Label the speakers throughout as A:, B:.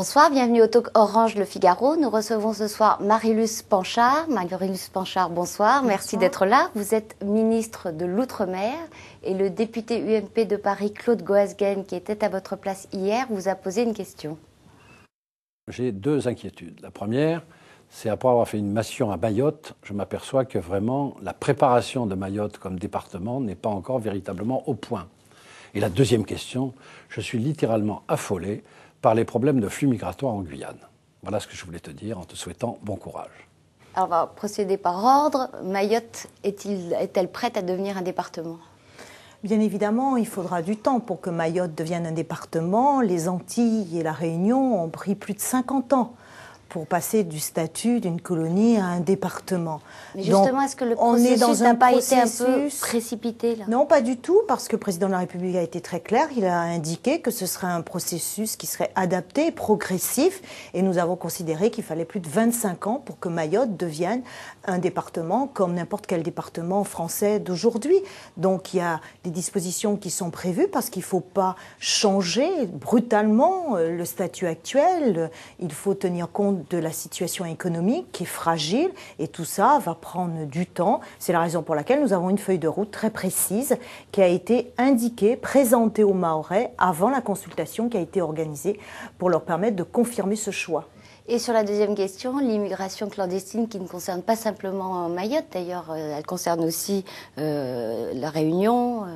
A: Bonsoir, bienvenue au Talk Orange Le Figaro. Nous recevons ce soir Marilus Panchard. Marilus Panchard, bonsoir. Merci d'être là. Vous êtes ministre de l'Outre-mer et le député UMP de Paris, Claude Goasguen, qui était à votre place hier, vous a posé une question. J'ai deux inquiétudes. La première, c'est après avoir fait une mission à Mayotte, je m'aperçois que vraiment la préparation de Mayotte comme département n'est pas encore véritablement au point. Et la deuxième question, je suis littéralement affolé par les problèmes de flux migratoires en Guyane. Voilà ce que je voulais te dire en te souhaitant bon courage. Alors, on va procéder par ordre. Mayotte est-elle prête à devenir un département
B: Bien évidemment, il faudra du temps pour que Mayotte devienne un département. Les Antilles et la Réunion ont pris plus de 50 ans pour passer du statut d'une colonie à un département. Mais justement, est-ce que le processus n'a pas été un peu précipité là Non, pas du tout, parce que le président de la République a été très clair. Il a indiqué que ce serait un processus qui serait adapté, progressif, et nous avons considéré qu'il fallait plus de 25 ans pour que Mayotte devienne un département comme n'importe quel département français d'aujourd'hui. Donc il y a des dispositions qui sont prévues parce qu'il ne faut pas changer brutalement euh, le statut actuel. Il faut tenir compte de la situation économique qui est fragile et tout ça va prendre du temps. C'est la raison pour laquelle nous avons une feuille de route très précise qui a été indiquée, présentée aux Maorais avant la consultation qui a été organisée pour leur permettre de confirmer ce choix.
A: Et sur la deuxième question, l'immigration clandestine qui ne concerne pas simplement Mayotte, d'ailleurs, euh, elle concerne aussi euh, la Réunion.
B: Euh,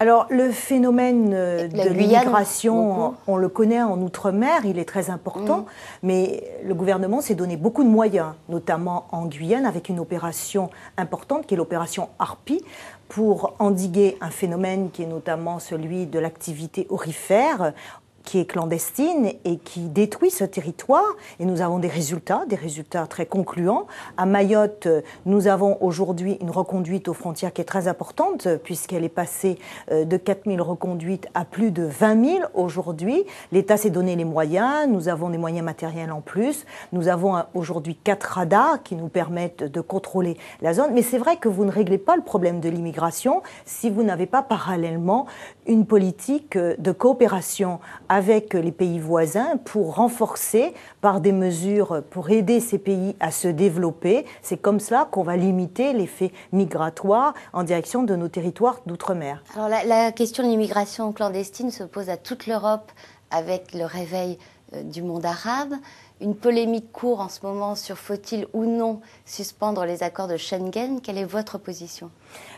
B: alors le phénomène euh, de l'immigration, on, le connaît en Outre-mer, il est très important, mm. mais le gouvernement s'est donné beaucoup de moyens, notamment en Guyane, avec une opération importante qui est l'opération Harpie, pour endiguer un phénomène qui est notamment celui de l'activité aurifère qui est clandestine et qui détruit ce territoire. Et nous avons des résultats, des résultats très concluants. À Mayotte, nous avons aujourd'hui une reconduite aux frontières qui est très importante, puisqu'elle est passée euh, de 4 000 reconduites à plus de 20 000 aujourd'hui. L'État s'est donné les moyens, nous avons des moyens matériels en plus. Nous avons aujourd'hui quatre radars qui nous permettent de contrôler la zone. Mais c'est vrai que vous ne réglez pas le problème de l'immigration si vous n'avez pas parallèlement une politique euh, de coopération avec les pays voisins pour renforcer par des mesures pour aider ces pays à se développer. C'est comme cela qu'on va limiter l'effet migratoire en direction de nos territoires d'outre-mer.
A: Alors la, la question de l'immigration clandestine se pose à toute l'Europe avec le réveil euh, du monde arabe. Une polémique court en ce moment sur faut-il ou non
B: suspendre les accords de Schengen. Quelle est votre position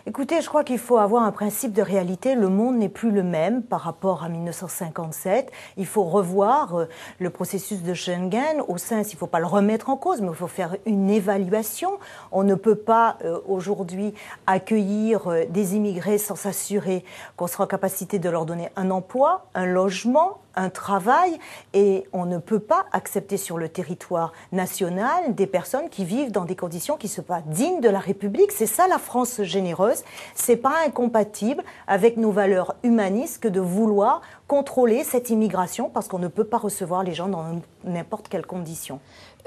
B: Écoutez, je crois qu'il faut avoir un principe de réalité. Le monde n'est plus le même par rapport à 1957. Il faut revoir euh, le processus de Schengen au sens, il ne faut pas le remettre en cause, mais il faut faire une évaluation. On ne peut pas euh, aujourd'hui accueillir des immigrés sans s'assurer qu'on sera en capacité de leur donner un emploi, un logement, un travail et on ne peut pas accepter sur le territoire national des personnes qui vivent dans des conditions qui ne sont pas dignes de la République. C'est ça la France généreuse. C'est pas incompatible avec nos valeurs humanistes que de vouloir contrôler cette immigration parce qu'on ne peut pas recevoir les gens dans n'importe quelles conditions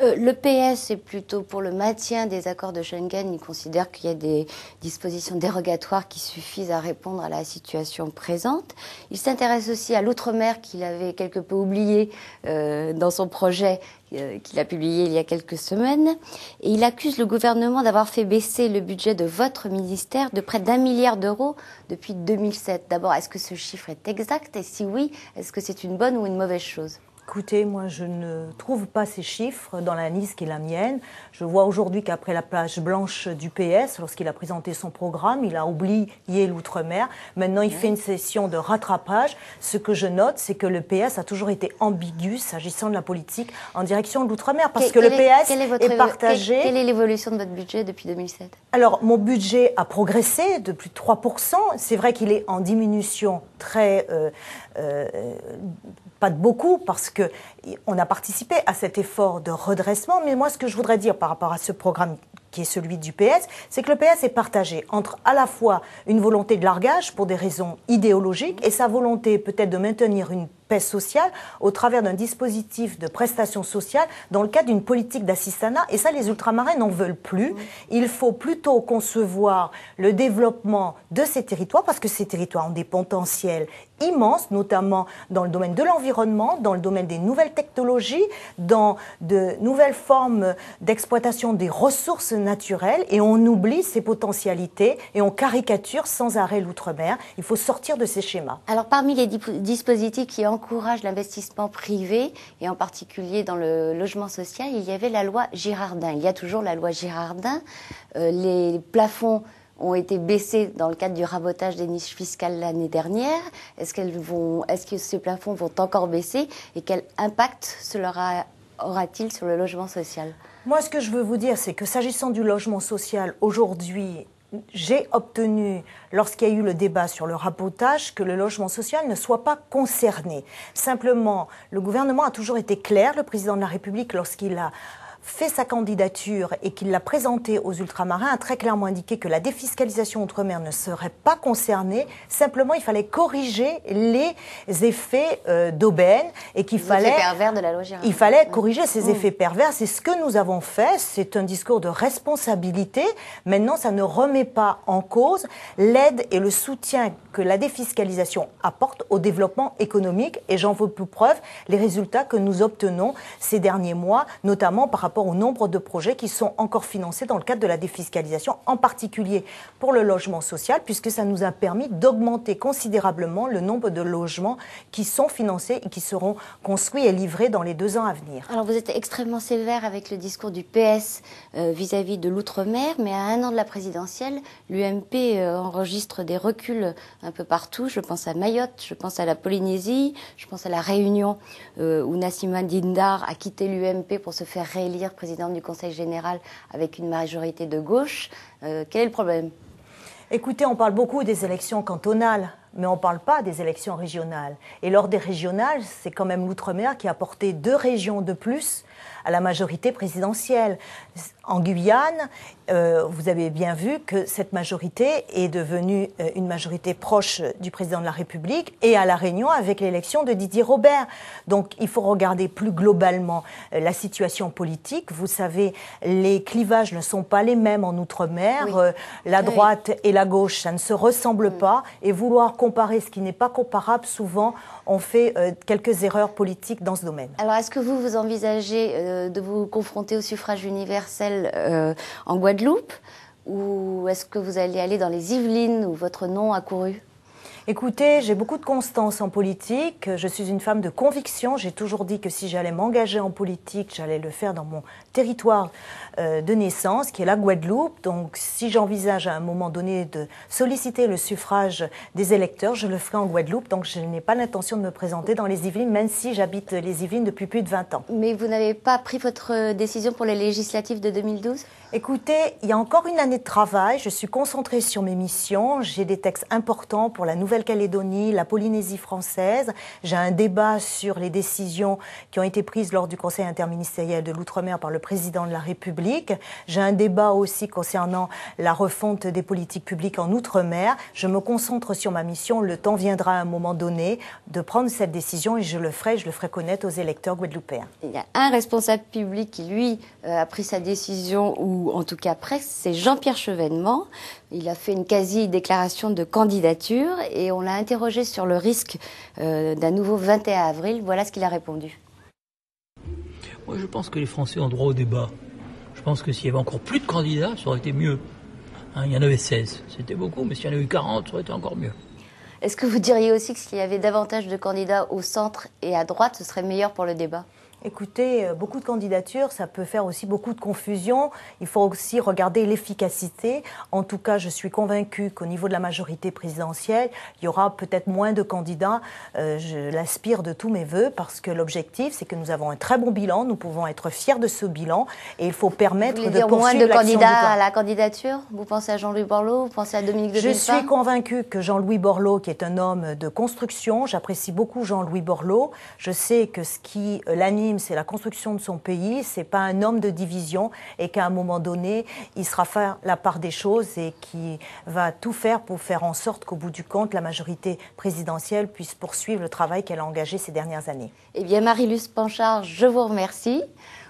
B: euh, le PS est plutôt pour le
A: maintien des accords de Schengen. Il considère qu'il y a des dispositions dérogatoires qui suffisent à répondre à la situation présente. Il s'intéresse aussi à l'outre-mer qu'il avait quelque peu oublié euh, dans son projet euh, qu'il a publié il y a quelques semaines. Et il accuse le gouvernement d'avoir fait baisser le budget de votre ministère de près d'un milliard d'euros
B: depuis 2007. D'abord, est-ce que ce chiffre est exact Et si oui, est-ce que c'est une bonne ou une mauvaise chose Écoutez, moi je ne trouve pas ces chiffres dans la nice qui est la mienne. Je vois aujourd'hui qu'après la plage blanche du PS, lorsqu'il a présenté son programme, il a oublié l'outre-mer. Maintenant, il fait une session de rattrapage. Ce que je note, c'est que le PS a toujours été ambigu s'agissant de la politique en direction de l'outre-mer, parce que, le PS est, partagé. Quelle, est
A: l'évolution de votre budget depuis 2007
B: Alors, mon budget a progressé de plus de 3%. C'est vrai qu'il est en diminution très... Euh, euh, pas de beaucoup, parce que que on a participé à cet effort de redressement. Mais moi, ce que je voudrais dire par rapport à ce programme qui est celui du PS, c'est que le PS est partagé entre à la fois une volonté de largage pour des raisons idéologiques et sa volonté peut-être de maintenir une paix sociale au travers d'un dispositif de prestations sociales dans le cadre d'une politique d'assistanat. Et ça, les ultramarins n'en veulent plus. Il faut plutôt concevoir le développement de ces territoires parce que ces territoires ont des potentiels immenses, notamment dans le domaine de l'environnement, dans le domaine des nouvelles technologies, dans de nouvelles formes d'exploitation des ressources naturelles. Et on oublie ces potentialités et on caricature sans arrêt l'outre-mer. Il faut sortir de ces schémas. Alors parmi les dispositifs qui ont encourage l'investissement
A: privé, et en particulier dans le logement social, il y avait la loi Girardin. Il y a toujours la loi Girardin. Euh, les plafonds ont été baissés dans le cadre du rabotage des niches fiscales l'année dernière. Est-ce qu'elles vont, est-ce que ces plafonds vont encore baisser et quel
B: impact cela aura-t-il sur le logement social Moi, ce que je veux vous dire, c'est que s'agissant du logement social aujourd'hui j'ai obtenu, lorsqu'il y a eu le débat sur le rapportage que le logement social ne soit pas concerné. Simplement, le gouvernement a toujours été clair, le président de la République, lorsqu'il a fait sa candidature et qu'il l'a présentée aux Ultramarins, a très clairement indiqué que la défiscalisation outre-mer ne serait pas concernée. Simplement, il fallait corriger les effets euh, d'aubaine et qu'il fallait pervers de la Il fallait mm. corriger ces mm. effets pervers. C'est ce que nous avons fait. C'est un discours de responsabilité. Maintenant, ça ne remet pas en cause l'aide et le soutien que la défiscalisation apporte au développement économique. Et j'en veux plus preuve les résultats que nous obtenons ces derniers mois, notamment par rapport au nombre de projets qui sont encore financés dans le cadre de la défiscalisation, en particulier pour le logement social, puisque ça nous a permis d'augmenter considérablement le nombre de logements qui sont financés et qui seront construits et livrés dans les deux ans à venir. Alors vous êtes extrêmement sévère avec le discours du PS euh,
A: vis-à-vis de l'outre-mer, mais à un an de la présidentielle, l'UMP euh, enregistre des reculs un peu partout. Je pense à Mayotte, je pense à la Polynésie, je pense à la Réunion euh, où Nassima Dindar a quitté l'UMP pour se faire réélire présidente du Conseil général avec
B: une majorité de gauche. Euh, quel est le problème Écoutez, on parle beaucoup des élections cantonales, mais on ne parle pas des élections régionales. Et lors des régionales, c'est quand même l'outre-mer qui a porté deux régions de plus à la majorité présidentielle. En Guyane, euh, vous avez bien vu que cette majorité est devenue euh, une majorité proche du président de la République et à La Réunion avec l'élection de Didier Robert. Donc il faut regarder plus globalement euh, la situation politique. Vous savez, les clivages ne sont pas les mêmes en Outre-mer. la droite et la gauche, ça ne se ressemble mm. pas. Et vouloir comparer ce qui n'est pas comparable, souvent, on fait quelques erreurs politiques dans ce domaine.
A: Alors est-ce que vous, vous envisagez euh, de vous confronter au suffrage universel euh, en Guadeloupe ou est-ce que vous allez aller dans les Yvelines où votre nom a couru
B: Écoutez, j'ai beaucoup de constance en politique. Je suis une femme de conviction. J'ai toujours dit que si j'allais m'engager en politique, j'allais le faire dans mon territoire euh, de naissance, qui est la Guadeloupe. Donc, si j'envisage à un moment donné de solliciter le suffrage des électeurs, je le ferai en Guadeloupe. Donc, je n'ai pas l'intention de me présenter dans les Yvelines, même si j'habite les Yvelines depuis plus de 20 ans. Mais vous n'avez pas pris votre euh, décision pour les législatives de 2012 Écoutez, il y a encore une année de travail. Je suis concentrée sur mes missions. J'ai des textes importants pour la nouvelle Nouvelle-Calédonie, la Polynésie française. J'ai un débat sur les décisions qui ont été prises lors du Conseil interministériel de l'outre-mer par le président de la République. J'ai un débat aussi concernant la refonte des politiques publiques en outre-mer. Je me concentre sur ma mission. Le temps viendra à un moment donné de prendre cette décision et je le ferai, je le ferai connaître aux électeurs guadeloupéens. Il y a
A: un responsable public qui, lui, euh, a pris sa décision, ou en tout cas presque, c'est Jean-Pierre Chevènement. Il a fait une quasi-déclaration de candidature et on l'a interrogé sur le risque euh, d'un nouveau 21 avril. Voilà ce qu'il a répondu.
B: Moi, je pense que les Français ont droit au débat. Je pense que s'il y avait encore plus de candidats, ça aurait été mieux. Hein, il y en avait 16, c'était beaucoup, mais s'il y en avait eu 40, ça aurait été encore mieux.
A: Est-ce que vous diriez aussi que s'il y avait davantage de candidats au centre et à droite, ce serait meilleur
B: pour le débat Écoutez, euh, beaucoup de candidatures, ça peut faire aussi beaucoup de confusion. Il faut aussi regarder l'efficacité. En tout cas, je suis convaincue qu'au niveau de la majorité présidentielle, il y aura peut-être moins de candidats. Euh, je l'aspire de tous mes voeux parce que l'objectif, c'est que nous avons un très bon bilan. Nous pouvons être fiers de ce bilan et il faut permettre de dire poursuivre moins de candidats à la
A: candidature. Vous pensez à Jean-Louis Borloo Vous pensez à Dominique de Je suis
B: convaincue que Jean-Louis Borloo, qui est un homme de construction, j'apprécie beaucoup Jean-Louis Borloo. Je sais que ce qui euh, l'anime c'est la construction de son pays, c'est pas un homme de division et qu'à un moment donné, il sera faire la part des choses et qui va tout faire pour faire en sorte qu'au bout du compte, la majorité présidentielle puisse poursuivre le travail qu'elle a engagé ces dernières années. Eh bien, Marie-Luce
A: Panchard, je vous remercie.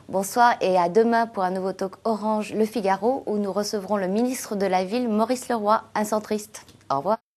A: Bonsoir et à demain pour un nouveau talk Orange Le Figaro où nous recevrons le ministre de la Ville, Maurice Leroy, un centriste. Au revoir.